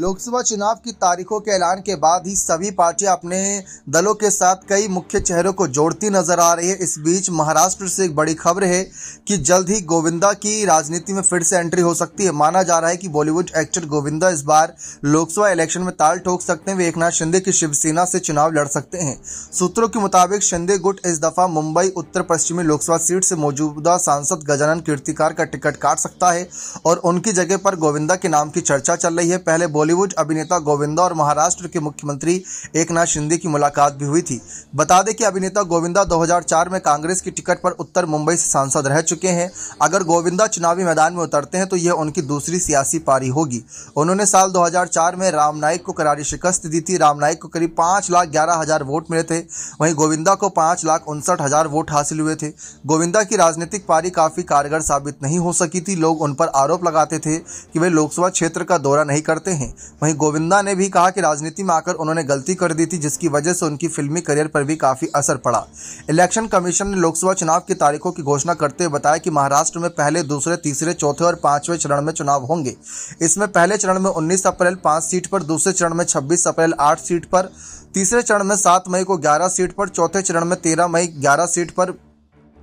लोकसभा चुनाव की तारीखों के ऐलान के बाद ही सभी पार्टियां अपने दलों के साथ कई मुख्य चेहरों को जोड़ती नजर आ रही है इस बीच महाराष्ट्र से एक बड़ी खबर है कि जल्द ही गोविंदा की राजनीति में फिर से एंट्री हो सकती है माना जा रहा है कि बॉलीवुड एक्टर गोविंदा इस बार लोकसभा इलेक्शन में ताल ठोक सकते हैं वे एक शिंदे की शिवसेना से चुनाव लड़ सकते हैं सूत्रों के मुताबिक शिंदे गुट इस दफा मुंबई उत्तर पश्चिमी लोकसभा सीट से मौजूदा सांसद गजानन कीर्तिकार का टिकट काट सकता है और उनकी जगह पर गोविंदा के नाम की चर्चा चल रही है पहले बोली बॉलीवुड अभिनेता गोविंदा और महाराष्ट्र के मुख्यमंत्री एकनाथ शिंदे की मुलाकात भी हुई थी बता दें कि अभिनेता गोविंदा 2004 में कांग्रेस की टिकट पर उत्तर मुंबई से सांसद रह चुके हैं अगर गोविंदा चुनावी मैदान में उतरते हैं तो यह उनकी दूसरी सियासी पारी होगी उन्होंने साल 2004 में राम नाइक को करारी शिकस्त दी थी राम नाइक को करीब पांच लाख ग्यारह हजार वोट मिले थे वहीं गोविंदा को पांच लाख उनसठ हजार वोट हासिल हुए थे गोविंदा की राजनीतिक पारी काफी कारगर साबित नहीं हो सकी थी लोग उन पर आरोप लगाते थे कि वे लोकसभा क्षेत्र का दौरा नहीं करते हैं हैं वहीं गोविंदा ने भी कहा कि राजनीति में आकर उन्होंने गलती कर दी थी जिसकी वजह से उनकी फिल्मी करियर पर भी काफ़ी असर पड़ा इलेक्शन कमीशन ने लोकसभा चुनाव की तारीखों की घोषणा करते हुए बताया कि महाराष्ट्र में पहले दूसरे तीसरे चौथे और पांचवें चरण में चुनाव होंगे इसमें पहले चरण में उन्नीस अप्रैल पांच सीट पर दूसरे चरण में छब्बीस अप्रैल आठ सीट पर तीसरे चरण में सात मई को ग्यारह सीट पर चौथे चरण में तेरह मई ग्यारह सीट पर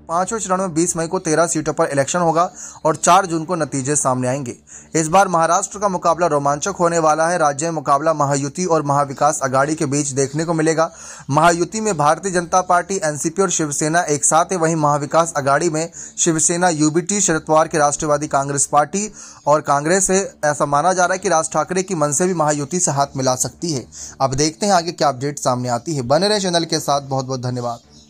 पांचवें चरण में 20 मई को 13 सीटों पर इलेक्शन होगा और 4 जून को नतीजे सामने आएंगे इस बार महाराष्ट्र का मुकाबला रोमांचक होने वाला है राज्य में मुकाबला महायुति और महाविकास अगाड़ी के बीच देखने को मिलेगा महायुति में भारतीय जनता पार्टी एनसीपी और शिवसेना एक साथ है वहीं महाविकास अगाड़ी में शिवसेना यूबीटी शरद पवार की राष्ट्रवादी कांग्रेस पार्टी और कांग्रेस है ऐसा माना जा रहा है कि राज ठाकरे की मन से भी महायुति से हाथ मिला सकती है अब देखते हैं आगे क्या अपडेट सामने आती है बने रहे चैनल के साथ बहुत बहुत धन्यवाद